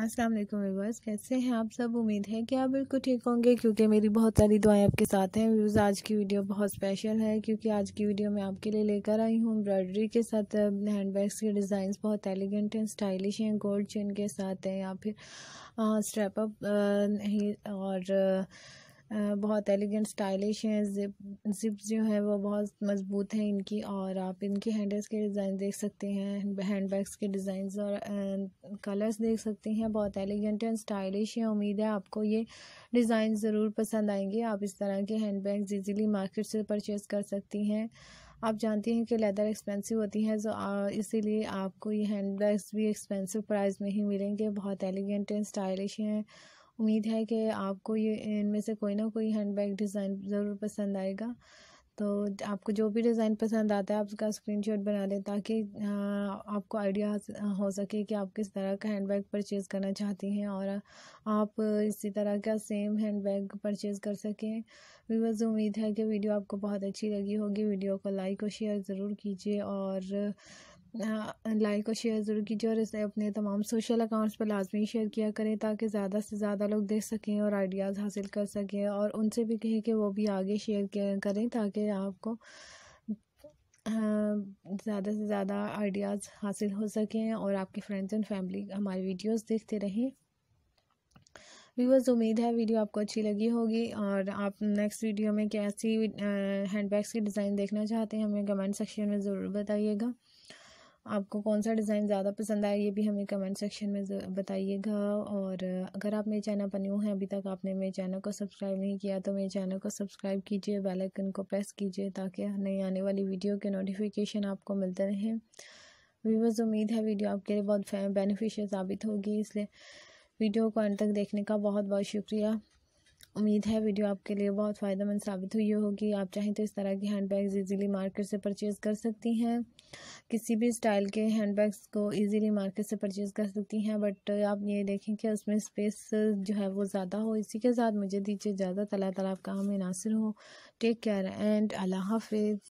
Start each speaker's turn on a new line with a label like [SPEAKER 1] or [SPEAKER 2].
[SPEAKER 1] अस्सलाम वालेकुम व्यूवर्स कैसे हैं आप सब उम्मीद है कि आप बिल्कुल ठीक होंगे क्योंकि मेरी बहुत सारी दुआएं आपके साथ हैं व्यूज़ आज की वीडियो बहुत स्पेशल है क्योंकि आज की वीडियो मैं आपके लिए लेकर आई हूँ एम्ब्रॉयडरी के साथ हैंड बैग्स के डिज़ाइन बहुत एलिगेंट हैं स्टाइलिश हैं गोल्ड चेन के साथ हैं या फिर स्ट्रेपअप और बहुत एलिगेंट स्टाइलिश हैं जिप जिप जो हैं वो बहुत मज़बूत हैं इनकी और आप इनके हैंडल्स के डिज़ाइन देख सकते हैं हैंड बैग्स के डिज़ाइन और कलर्स देख सकते हैं बहुत एलिगेंट एंड स्टाइलिश हैं उम्मीद है आपको ये डिज़ाइन ज़रूर पसंद आएंगे आप इस तरह के हैंड बैग्स ईजिली मार्केट से परचेज़ कर सकती हैं आप जानती हैं कि लेदर एक्सपेंसिव होती है जो इसीलिए आपको ये हैंड बैग्स भी एक्सपेंसिव प्राइस में ही मिलेंगे बहुत एलिगेंट एंड स्टाइलिश हैं उम्मीद है कि आपको ये इनमें से कोई ना कोई हैंड बैग डिज़ाइन ज़रूर पसंद आएगा तो आपको जो भी डिज़ाइन पसंद आता है आप उसका स्क्रीनशॉट बना लें ताकि आपको आइडिया हो सके कि आप किस तरह का हैंड बैग परचेज़ करना चाहती हैं और आप इसी तरह का सेम हैंड बैग परचेज़ कर सकें व्यूवर्स उम्मीद है कि वीडियो आपको बहुत अच्छी लगी होगी वीडियो को लाइक और शेयर ज़रूर कीजिए और लाइक और शेयर ज़रूर कीजिए और इसे अपने तमाम सोशल अकाउंट्स पर लाजमी शेयर किया करें ताकि ज़्यादा से ज़्यादा लोग देख सकें और आइडियाज़ हासिल कर सकें और उनसे भी कहें कि वो भी आगे शेयर करें ताकि आपको ज़्यादा से ज़्यादा आइडियाज़ हासिल हो सकें और आपके फ्रेंड्स एंड फैमिली हमारी वीडियोज़ देखते रहें व्यूवर्स उम्मीद है वीडियो आपको अच्छी लगी होगी और आप नेक्स्ट वीडियो में कैसी हैंडबैग्स की डिज़ाइन देखना चाहते हैं हमें कमेंट सेक्शन में ज़रूर बताइएगा आपको कौन सा डिज़ाइन ज़्यादा पसंद आया ये भी हमें कमेंट सेक्शन में बताइएगा और अगर आप मेरे चैनल पर न्यू हैं अभी तक आपने मेरे चैनल को सब्सक्राइब नहीं किया तो मेरे चैनल को सब्सक्राइब कीजिए बेल आइकन को प्रेस कीजिए ताकि नई आने वाली वीडियो के नोटिफिकेशन आपको मिलते रहें व्यूवर्स उम्मीद है वीडियो आपके लिए बहुत बेनिफिशियल साबित होगी इसलिए वीडियो को अंत तक देखने का बहुत बहुत शुक्रिया उम्मीद है वीडियो आपके लिए बहुत फ़ायदेमंद साबित हुई होगी आप चाहें तो इस तरह की हैंड बैग ईजिली मार्केट से परचेज़ कर सकती हैं किसी भी स्टाइल के हैंड बैग्स को ईजिली मार्केट से परचेज़ कर सकती हैं बट आप ये देखें कि उसमें स्पेस जो है वो ज़्यादा हो इसी के साथ मुझे दीजिए ज़्यादा तला तला आपका हमें नासिर हो टेक केयर एंड अल्लाह हाफिज़